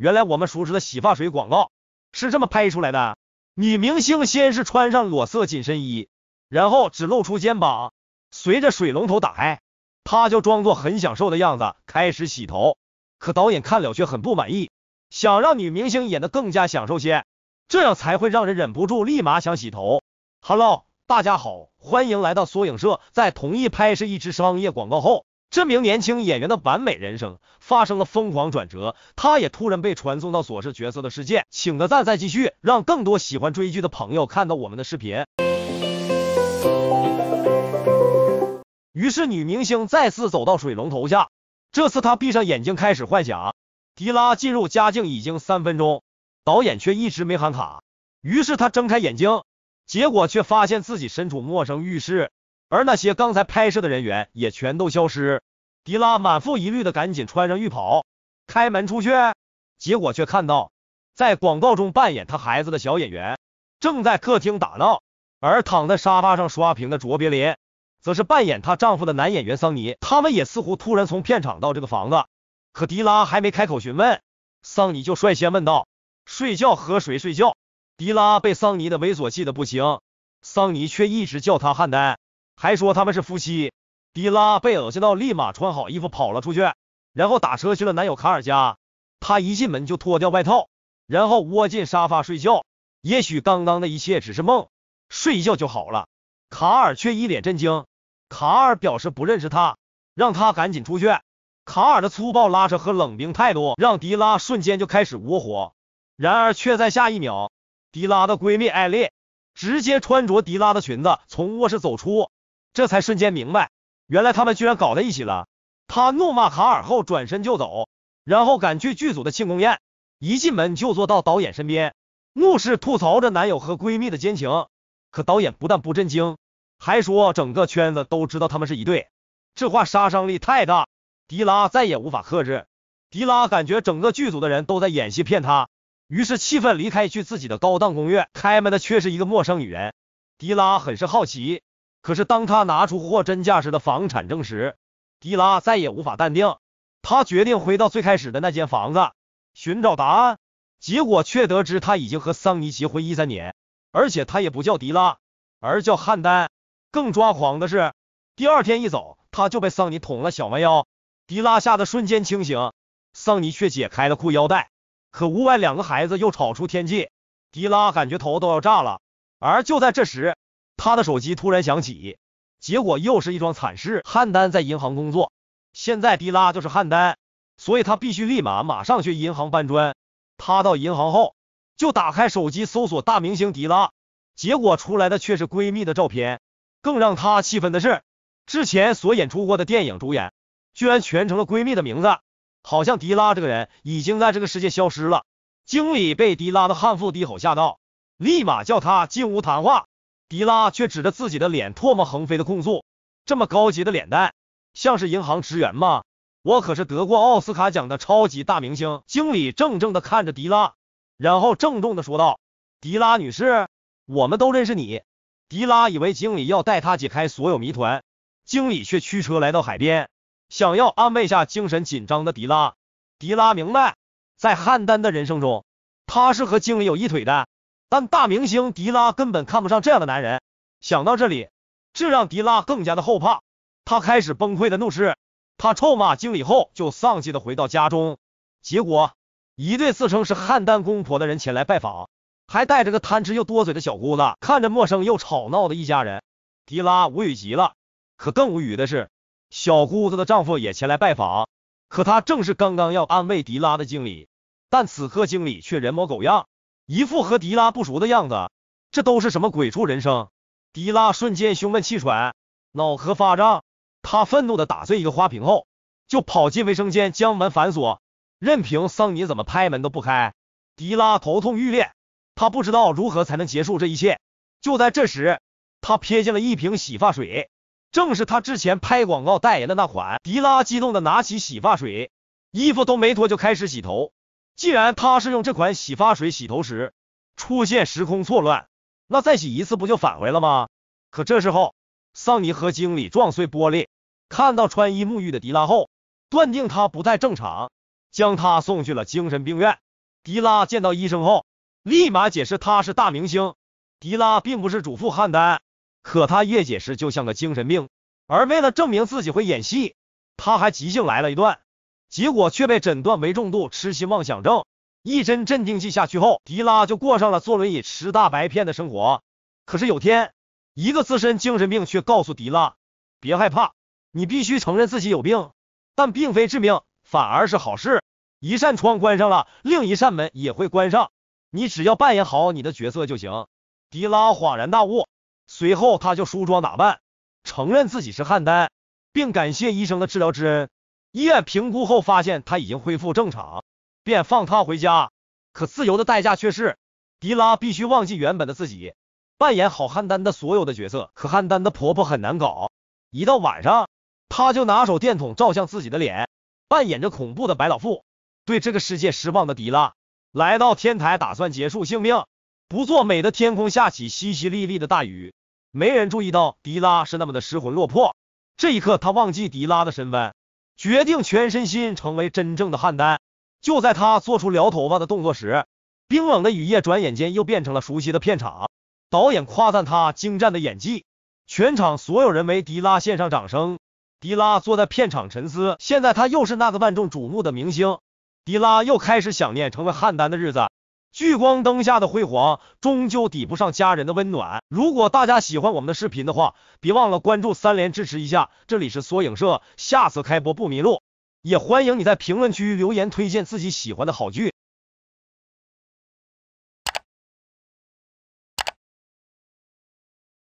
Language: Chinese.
原来我们熟知的洗发水广告是这么拍出来的：女明星先是穿上裸色紧身衣，然后只露出肩膀，随着水龙头打开，她就装作很享受的样子开始洗头。可导演看了却很不满意，想让女明星演得更加享受些，这样才会让人忍不住立马想洗头。Hello，大家好，欢迎来到缩影社。在同意拍摄一支商业广告后。这名年轻演员的完美人生发生了疯狂转折，他也突然被传送到所饰角色的世界，请个赞再继续，让更多喜欢追剧的朋友看到我们的视频。于是，女明星再次走到水龙头下，这次她闭上眼睛开始幻想。迪拉进入家境已经三分钟，导演却一直没喊卡。于是她睁开眼睛，结果却发现自己身处陌生浴室。而那些刚才拍摄的人员也全都消失。迪拉满腹疑虑的赶紧穿上浴袍，开门出去，结果却看到在广告中扮演他孩子的小演员正在客厅打闹，而躺在沙发上刷屏的卓别林，则是扮演她丈夫的男演员桑尼。他们也似乎突然从片场到这个房子。可迪拉还没开口询问，桑尼就率先问道：“睡觉和谁睡觉。”迪拉被桑尼的猥琐气得不行，桑尼却一直叫他汉丹。还说他们是夫妻，迪拉被恶心到，立马穿好衣服跑了出去，然后打车去了男友卡尔家。他一进门就脱掉外套，然后窝进沙发睡觉。也许刚刚的一切只是梦，睡一觉就好了。卡尔却一脸震惊，卡尔表示不认识他，让他赶紧出去。卡尔的粗暴拉扯和冷冰态度让迪拉瞬间就开始窝火，然而却在下一秒，迪拉的闺蜜艾丽直接穿着迪拉的裙子从卧室走出。这才瞬间明白，原来他们居然搞在一起了。他怒骂卡尔后转身就走，然后赶去剧组的庆功宴。一进门就坐到导演身边，怒斥吐槽着男友和闺蜜的奸情。可导演不但不震惊，还说整个圈子都知道他们是一对。这话杀伤力太大，迪拉再也无法克制。迪拉感觉整个剧组的人都在演戏骗他，于是气愤离开去自己的高档公寓。开门的却是一个陌生女人，迪拉很是好奇。可是，当他拿出货真价实的房产证时，迪拉再也无法淡定。他决定回到最开始的那间房子，寻找答案。结果却得知他已经和桑尼结婚一三年，而且他也不叫迪拉，而叫汉丹。更抓狂的是，第二天一早，他就被桑尼捅了小蛮腰。迪拉吓得瞬间清醒，桑尼却解开了裤腰带。可屋外两个孩子又吵出天际，迪拉感觉头都要炸了。而就在这时，他的手机突然响起，结果又是一桩惨事。汉丹在银行工作，现在迪拉就是汉丹，所以他必须立马马上去银行搬砖。他到银行后，就打开手机搜索大明星迪拉，结果出来的却是闺蜜的照片。更让他气愤的是，之前所演出过的电影主演，居然全成了闺蜜的名字，好像迪拉这个人已经在这个世界消失了。经理被迪拉的悍妇低吼吓到，立马叫他进屋谈话。迪拉却指着自己的脸，唾沫横飞的控诉：“这么高级的脸蛋，像是银行职员吗？我可是得过奥斯卡奖的超级大明星！”经理怔怔的看着迪拉，然后郑重的说道：“迪拉女士，我们都认识你。”迪拉以为经理要带她解开所有谜团，经理却驱车来到海边，想要安慰下精神紧张的迪拉。迪拉明白，在汉丹的人生中，他是和经理有一腿的。但大明星迪拉根本看不上这样的男人。想到这里，这让迪拉更加的后怕。他开始崩溃的怒斥，他臭骂经理后，就丧气的回到家中。结果，一对自称是汉丹公婆的人前来拜访，还带着个贪吃又多嘴的小姑子。看着陌生又吵闹的一家人，迪拉无语极了。可更无语的是，小姑子的丈夫也前来拜访。可他正是刚刚要安慰迪拉的经理。但此刻经理却人模狗样。一副和迪拉不熟的样子，这都是什么鬼畜人生？迪拉瞬间胸闷气喘，脑壳发胀。他愤怒的打碎一个花瓶后，就跑进卫生间，将门反锁，任凭桑尼怎么拍门都不开。迪拉头痛欲裂，他不知道如何才能结束这一切。就在这时，他瞥见了一瓶洗发水，正是他之前拍广告代言的那款。迪拉激动的拿起洗发水，衣服都没脱就开始洗头。既然他是用这款洗发水洗头时出现时空错乱，那再洗一次不就返回了吗？可这时候，桑尼和经理撞碎玻璃，看到穿衣沐浴的迪拉后，断定他不太正常，将他送去了精神病院。迪拉见到医生后，立马解释他是大明星，迪拉并不是主妇汉丹。可他越解释就像个精神病，而为了证明自己会演戏，他还即兴来了一段。结果却被诊断为重度痴心妄想症，一针镇定剂下去后，迪拉就过上了坐轮椅吃大白片的生活。可是有天，一个资深精神病却告诉迪拉：“别害怕，你必须承认自己有病，但并非致命，反而是好事。一扇窗关上了，另一扇门也会关上，你只要扮演好你的角色就行。”迪拉恍然大悟，随后他就梳妆打扮，承认自己是汉丹，并感谢医生的治疗之恩。医院评估后发现他已经恢复正常，便放他回家。可自由的代价却是，迪拉必须忘记原本的自己，扮演好汉丹的所有的角色。可汉丹的婆婆很难搞，一到晚上，她就拿手电筒照向自己的脸，扮演着恐怖的白老妇，对这个世界失望的迪拉来到天台，打算结束性命。不作美的天空下起淅淅沥沥的大雨，没人注意到迪拉是那么的失魂落魄。这一刻，他忘记迪拉的身份。决定全身心成为真正的汉丹。就在他做出撩头发的动作时，冰冷的雨夜转眼间又变成了熟悉的片场。导演夸赞他精湛的演技，全场所有人为迪拉献上掌声。迪拉坐在片场沉思，现在他又是那个万众瞩目的明星。迪拉又开始想念成为汉丹的日子。聚光灯下的辉煌，终究抵不上家人的温暖。如果大家喜欢我们的视频的话，别忘了关注、三连支持一下。这里是缩影社，下次开播不迷路。也欢迎你在评论区留言推荐自己喜欢的好剧。